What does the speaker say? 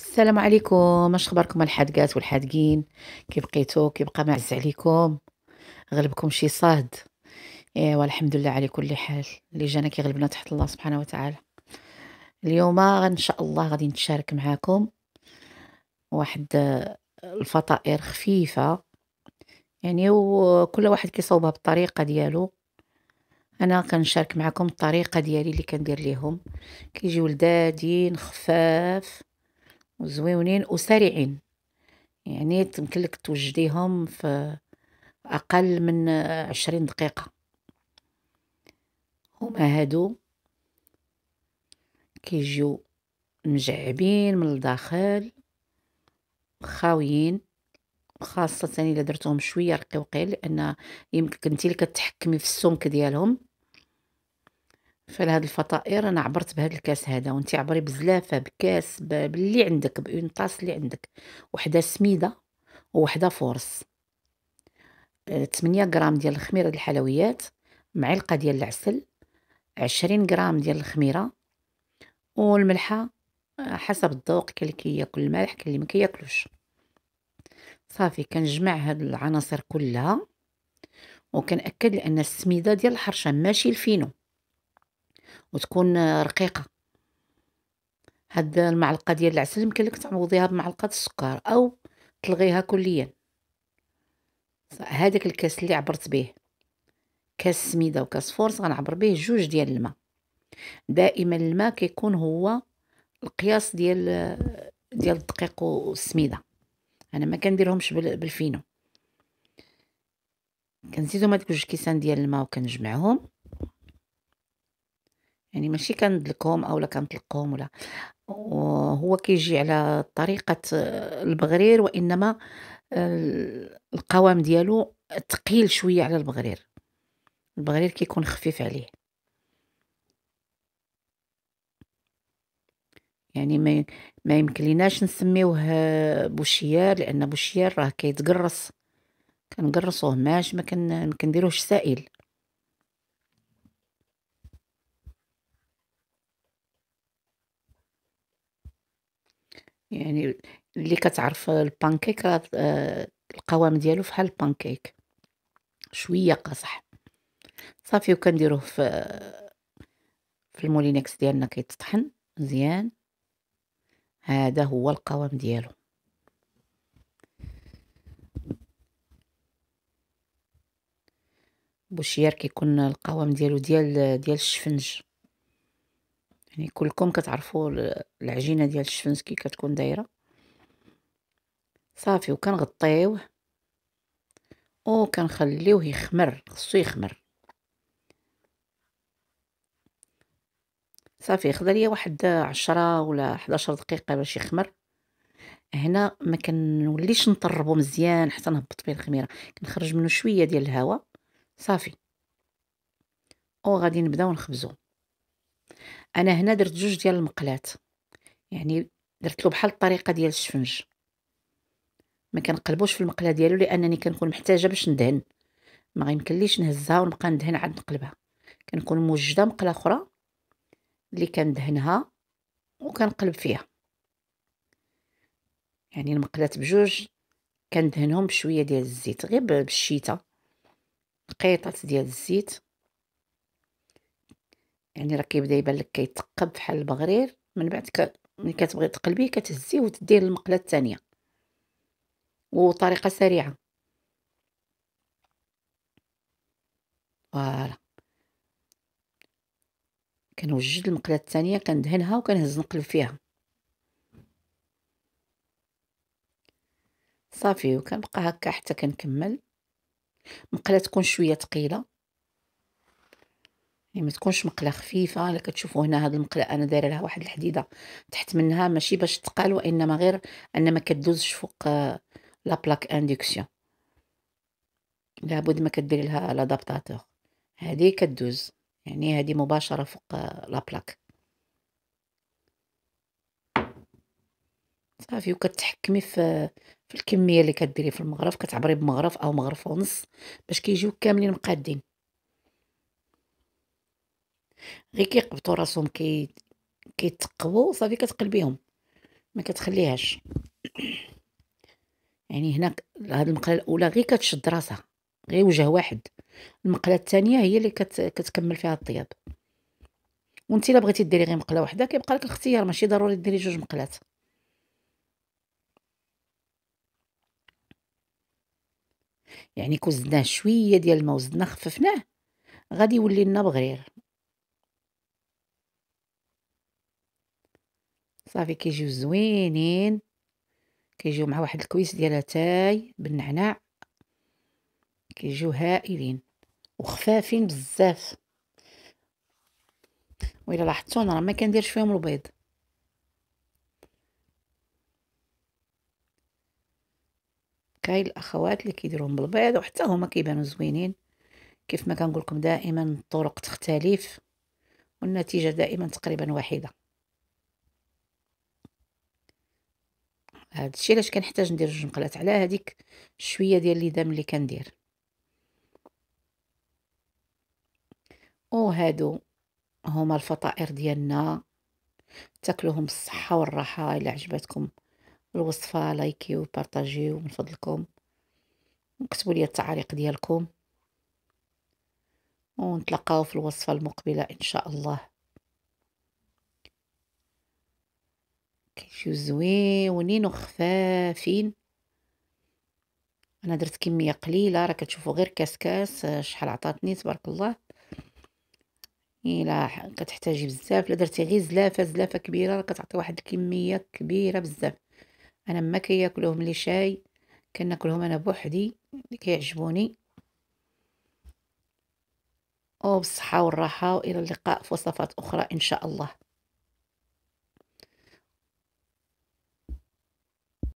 السلام عليكم اش اخباركم الحادقات والحادقين كي بقيتو كيبقى معز عليكم غلبكم شي صاد ايوا الحمد لله على كل حال اللي جانا كيغلبنا تحت الله سبحانه وتعالى اليوم ان شاء الله غادي نتشارك معاكم واحد آه، الفطائر خفيفه يعني وكل واحد كيصاوبها بالطريقه ديالو انا كنشارك معكم الطريقه ديالي اللي كندير ليهم كيجيو لذادين خفاف وزويونين وسريعين يعني تمكن لك توجديهم في اقل من عشرين دقيقه هما هادو كيجيو مجعبين من الداخل خاويين خاصة الا درتهم شوية رقيقين لان يمكن انت اللي كتحكمي في السمك ديالهم فلهاد الفطائر انا عبرت بهاد الكاس هذا وانت عبري بزلافه بكاس باللي عندك بأون طاس اللي عندك وحده سميده ووحده فورس 8 آه، غرام ديال الخميره ديال الحلويات معلقه ديال العسل 20 غرام ديال الخميره والملحه آه، حسب الذوق كل كي كياكل الملح كل اللي ما كياكلوش صافي كنجمع هاد العناصر كلها وكنأكد لان السميده ديال الحرشه ماشي الفينو وتكون رقيقه هاد المعلقه ديال العسل يمكن لك تعوضيها بمعلقه السكر او تلغيها كليا هذاك الكاس اللي عبرت به كاس سميده وكاس فورس غنعبر به جوج ديال الماء دائما الماء كيكون هو القياس ديال ديال الدقيق والسميده انا ما كنديرهمش بالفينو كنزيدهم هذوك جوج كيسان ديال الماء وكنجمعهم يعني ماشي كنذلكهم اولا كنطلقهم ولا هو كيجي على طريقة آه، البغرير وإنما آه، القوام ديالو تقيل شوية على البغرير البغرير كيكون خفيف عليه يعني ما ما يمكن ليناش نسميوه آه، بوشيار لان بوشيار راه كيتقرص كنقرصوه ماش ما كنديروهش سائل يعني اللي كتعرف البانكيك راه آه، القوام ديالو فحال البانكيك شويه قاصح صافي وكنديروه في في المولينكس ديالنا كيتطحن مزيان هذا هو القوام ديالو بوشيار كيكون القوام ديالو ديال ديال الشفنج يعني كلكم كتعرفوا العجينه ديال الشفنسكي كي كتكون دايره صافي وكنغطيوه وكنخليوه يخمر خصو يخمر صافي خدا ليا واحد عشرة ولا 11 دقيقه باش يخمر هنا ما كنوليش نطربو مزيان حتى نهبط فيه الخميره كنخرج منه شويه ديال الهواء صافي وغادي نبداو نخبزوه انا هنا درت جوج ديال المقلات يعني درت له بحال الطريقه ديال الشفنج ما كنقلبوش في المقله ديالو لانني كنكون محتاجه باش ندهن ما غيمكنليش نهزها ونبقى ندهن عاد نقلبها كنكون موجده مقله اخرى اللي كندهنها وكنقلب فيها يعني المقلات بجوج كندهنهم بشويه ديال الزيت غير بالشيته قيطات ديال الزيت يعني راه كيبدا يبان لك كيتقب بحال البغرير من بعد ك... ملي كتبغي تقلبيه كتهزيه وتديه للمقله الثانيه وطريقه سريعه فوالا كنوجد المقله الثانيه كندهنها وكنهز نقلب فيها صافي وكنبقى هكا حتى كنكمل مقله تكون شويه ثقيله يعني ما تكونش مقله خفيفه اللي كتشوفوا هنا هذه المقله انا دايره لها واحد الحديده تحت منها ماشي باش تقال وانما غير ان ما كدوزش فوق لا بلاك اندكسيون لابد ما كديري لها لادابتاتور هذه كدوز يعني هذه مباشره فوق لا آه، بلاك صافي وكتحكمي في في الكميه اللي كديري في المغرف كتعبري بمغرف او مغرف ونص باش كيجيو كاملين مقادين غير كيقبطوا راسهم كي كيتقوا صافي كتقلبيهم ما كتخليهاش يعني هنا هاد المقله الاولى غير كتشد راسها غير وجه واحد المقله الثانيه هي اللي كت... كتكمل فيها الطياب وانت الا بغيتي ديري غير مقله واحده كيبقى لك الاختيار ماشي ضروري ديري جوج مقلات يعني كون زدناه شويه ديال الماء وزدنا خففناه غادي يولي لنا بغرير صافي كيجيو زوينين كيجيو مع واحد الكويس ديال اتاي بالنعناع كيجيو هائلين وخفافين بزاف الى لاحظتوا انا راه ما كنديرش فيهم البيض كاين الاخوات اللي كيديروهم بالبيض وحتى هما كيبانوا زوينين كيف ما كنقول لكم دائما الطرق تختلف والنتيجه دائما تقريبا واحده هذا الشيء علاش كنحتاج ندير جوج مقلات على هذيك شويه ديال الليدام اللي كندير او هادو هما الفطائر ديالنا تاكلوهم بالصحه والراحه الا عجبتكم الوصفه لايكي وبارطاجيو من فضلكم وكتبوا لي التعاليق ديالكم ونتلاقاو في الوصفه المقبله ان شاء الله كيجيو زويونين وخفافين انا درت كميه قليله راه كتشوفوا غير كاس كاس آه، شحال عطاتني تبارك الله الا كتحتاجي بزاف الا درتي غير زلافه زلافه كبيره راه كتعطي واحد الكميه كبيره بزاف انا ما كياكلوهم لي شاي كناكلهم انا بوحدي اللي كيعجبوني وبالصحه والراحه والى اللقاء في وصفات اخرى ان شاء الله